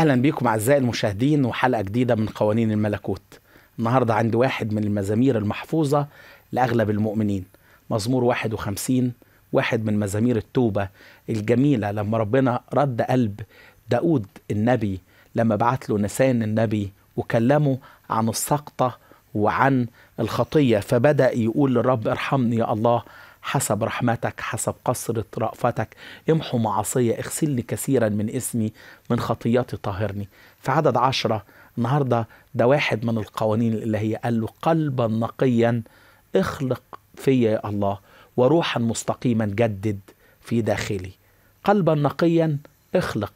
اهلا بيكم اعزائي المشاهدين وحلقه جديده من قوانين الملكوت النهارده عندي واحد من المزامير المحفوظه لاغلب المؤمنين مزمور 51 واحد من مزامير التوبه الجميله لما ربنا رد قلب داود النبي لما بعت له نسان النبي وكلمه عن السقطه وعن الخطيه فبدا يقول للرب ارحمني يا الله حسب رحمتك حسب قصرة رأفتك امحو معصية اغسلني كثيرا من اسمي من خطياتي طهرني في عدد عشرة النهاردة ده واحد من القوانين الإلهية قال له قلبا نقيا اخلق فيا يا الله وروحا مستقيما جدد في داخلي قلبا نقيا اخلق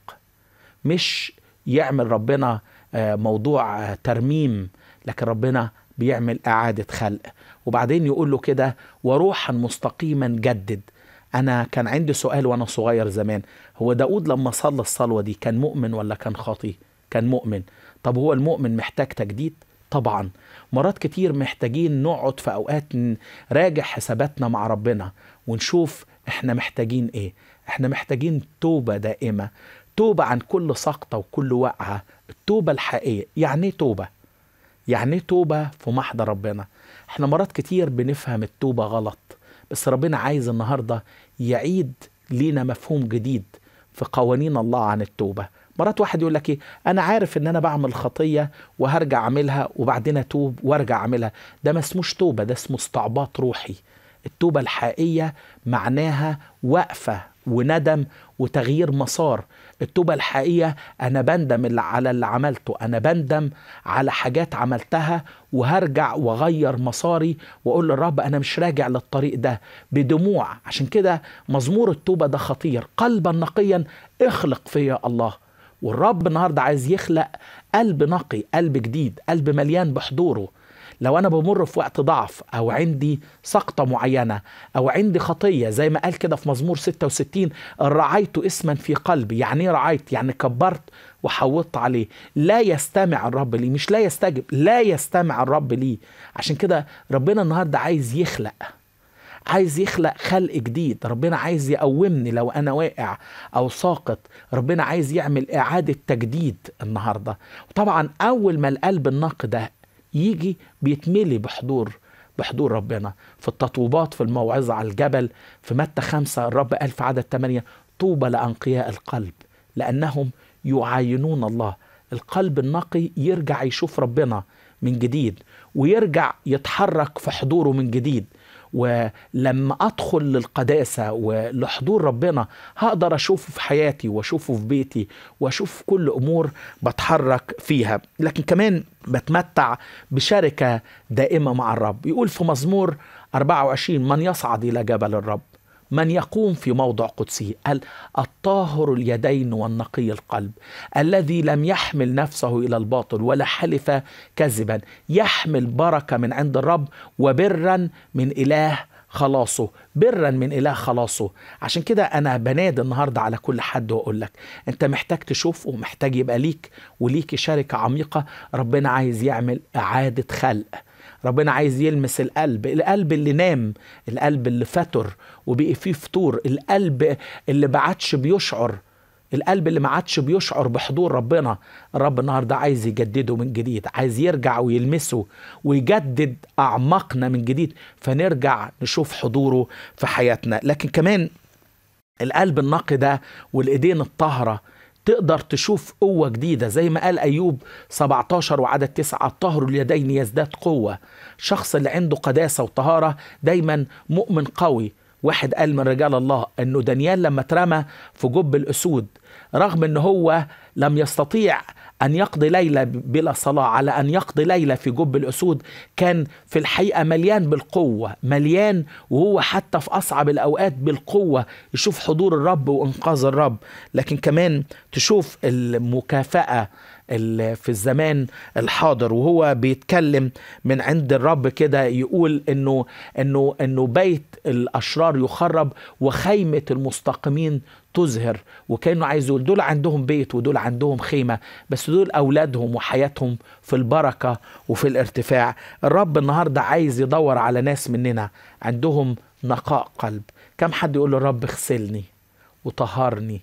مش يعمل ربنا آه، موضوع آه، ترميم لكن ربنا بيعمل إعادة خلق وبعدين يقول له كده وروحا مستقيما جدد أنا كان عندي سؤال وأنا صغير زمان هو داود لما صلى الصلوة دي كان مؤمن ولا كان خاطي كان مؤمن طب هو المؤمن محتاج تجديد طبعا مرات كتير محتاجين نقعد في أوقات نراجع حساباتنا مع ربنا ونشوف احنا محتاجين ايه احنا محتاجين توبة دائمة توبة عن كل سقطة وكل وقعة التوبة الحقيقية يعني إيه توبة يعني إيه توبة في محض ربنا احنا مرات كتير بنفهم التوبة غلط بس ربنا عايز النهاردة يعيد لينا مفهوم جديد في قوانين الله عن التوبة مرات واحد يقول لك ايه انا عارف ان انا بعمل خطيه وهرجع اعملها وبعدين اتوب وارجع اعملها ده ما اسموش توبه ده اسمه استعباط روحي التوبه الحقيقيه معناها وقفه وندم وتغيير مسار التوبة الحقيقية أنا بندم على اللي عملته أنا بندم على حاجات عملتها وهرجع وأغير مساري وأقول للرب أنا مش راجع للطريق ده بدموع عشان كده مزمور التوبة ده خطير قلبا نقيا اخلق فيا الله والرب النهاردة عايز يخلق قلب نقي قلب جديد قلب مليان بحضوره لو انا بمر في وقت ضعف او عندي سقطه معينه او عندي خطيه زي ما قال كده في مزمور 66 رعيت اسما في قلبي يعني ايه رعيت يعني كبرت وحوضت عليه لا يستمع الرب لي مش لا يستجب لا يستمع الرب لي عشان كده ربنا النهارده عايز يخلق عايز يخلق خلق جديد ربنا عايز يقومني لو انا واقع او ساقط ربنا عايز يعمل اعاده تجديد النهارده وطبعا اول ما القلب الناقد ده يجي بيتملي بحضور بحضور ربنا في التطوبات في الموعظة على الجبل في متى خمسة الرب قال في عدد ثمانية طوبى لأنقياء القلب لأنهم يعاينون الله القلب النقي يرجع يشوف ربنا من جديد ويرجع يتحرك في حضوره من جديد ولما أدخل للقداسة ولحضور ربنا هقدر أشوفه في حياتي وأشوفه في بيتي وأشوف كل أمور بتحرك فيها لكن كمان بتمتع بشركة دائمة مع الرب يقول في مزمور 24 من يصعد إلى جبل الرب من يقوم في موضع قدسي قال الطاهر اليدين والنقي القلب الذي لم يحمل نفسه الى الباطل ولا حلف كذبا يحمل بركه من عند الرب وبرا من اله خلاصه برا من اله خلاصه عشان كده انا بنادي النهارده على كل حد واقول لك انت محتاج تشوف ومحتاج يبقى ليك وليك شركه عميقه ربنا عايز يعمل اعاده خلق ربنا عايز يلمس القلب القلب اللي نام القلب اللي فتر وبقي فيه فطور القلب اللي ما عادش بيشعر القلب اللي ما عادش بيشعر بحضور ربنا الرب النهارده عايز يجدده من جديد عايز يرجع ويلمسه ويجدد اعماقنا من جديد فنرجع نشوف حضوره في حياتنا لكن كمان القلب النقي ده والايدين الطاهره تقدر تشوف قوة جديدة زي ما قال أيوب 17 وعدد 9 الطهر اليدين يزداد قوة الشخص اللي عنده قداسة وطهارة دايما مؤمن قوي واحد قال من رجال الله أنه دانيال لما اترمى في جب الأسود رغم أنه هو لم يستطيع أن يقضي ليلة بلا صلاة على أن يقضي ليلة في جب الأسود كان في الحقيقة مليان بالقوة مليان وهو حتى في أصعب الأوقات بالقوة يشوف حضور الرب وإنقاذ الرب لكن كمان تشوف المكافأة في الزمان الحاضر وهو بيتكلم من عند الرب كده يقول انه انه انه بيت الاشرار يخرب وخيمه المستقيمين تزهر وكانه عايز يقول دول عندهم بيت ودول عندهم خيمه بس دول اولادهم وحياتهم في البركه وفي الارتفاع الرب النهارده عايز يدور على ناس مننا عندهم نقاء قلب كم حد يقول للرب اغسلني وطهرني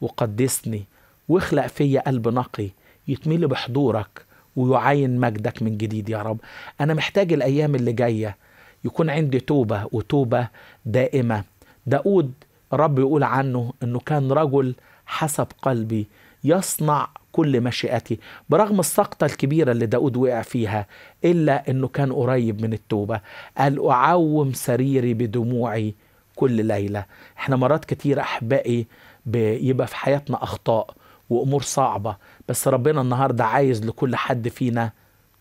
وقدسني واخلق فيا قلب نقي يتميل بحضورك ويعاين مجدك من جديد يا رب انا محتاج الايام اللي جايه يكون عندي توبه وتوبه دائمه داود الرب يقول عنه انه كان رجل حسب قلبي يصنع كل مشيئتي برغم السقطة الكبيرة اللي داود وقع فيها إلا أنه كان قريب من التوبة قال أعوم سريري بدموعي كل ليلة احنا مرات كتير أحبائي بيبقى في حياتنا أخطاء وأمور صعبة بس ربنا النهاردة عايز لكل حد فينا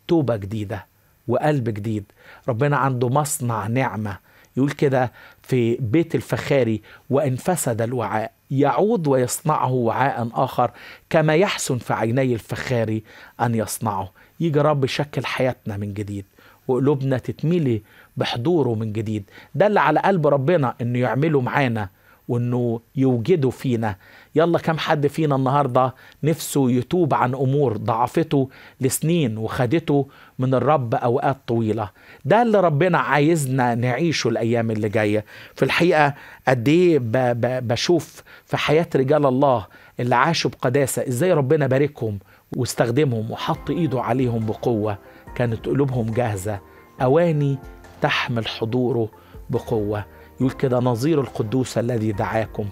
توبة جديدة وقلب جديد ربنا عنده مصنع نعمة يقول كده في بيت الفخاري وإن فسد الوعاء يعود ويصنعه وعاء آخر كما يحسن في عيني الفخاري أن يصنعه يجي رب يشكل حياتنا من جديد وقلوبنا تتميلي بحضوره من جديد ده اللي على قلب ربنا انه يعمله معانا وانه يوجده فينا يلا كم حد فينا النهارده نفسه يتوب عن امور ضعفته لسنين وخدته من الرب اوقات طويله ده اللي ربنا عايزنا نعيشه الايام اللي جايه في الحقيقه قد ايه بشوف في حياه رجال الله اللي عاشوا بقداسه ازاي ربنا باركهم واستخدمهم وحط ايده عليهم بقوه كانت قلوبهم جاهزه اواني تحمل حضوره بقوه يقول كده نظير القدوس الذي دعاكم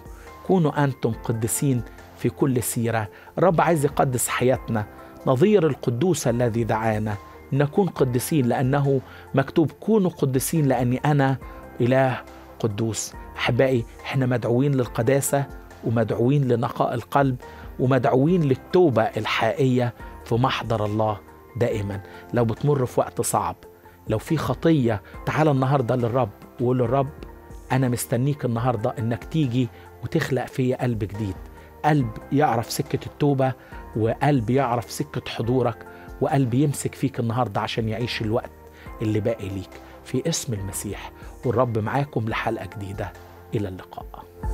كونوا أنتم قدسين في كل سيرة رب عايز يقدس حياتنا نظير القدوس الذي دعانا نكون قدسين لأنه مكتوب كونوا قدسين لأني أنا إله قدوس أحبائي إحنا مدعوين للقداسة ومدعوين لنقاء القلب ومدعوين للتوبة الحقيقية في محضر الله دائما لو بتمر في وقت صعب لو في خطية تعال النهاردة للرب وقول للرب أنا مستنيك النهاردة إنك تيجي وتخلق فيا قلب جديد قلب يعرف سكة التوبة وقلب يعرف سكة حضورك وقلب يمسك فيك النهاردة عشان يعيش الوقت اللي باقي ليك في اسم المسيح والرب معاكم لحلقة جديدة إلى اللقاء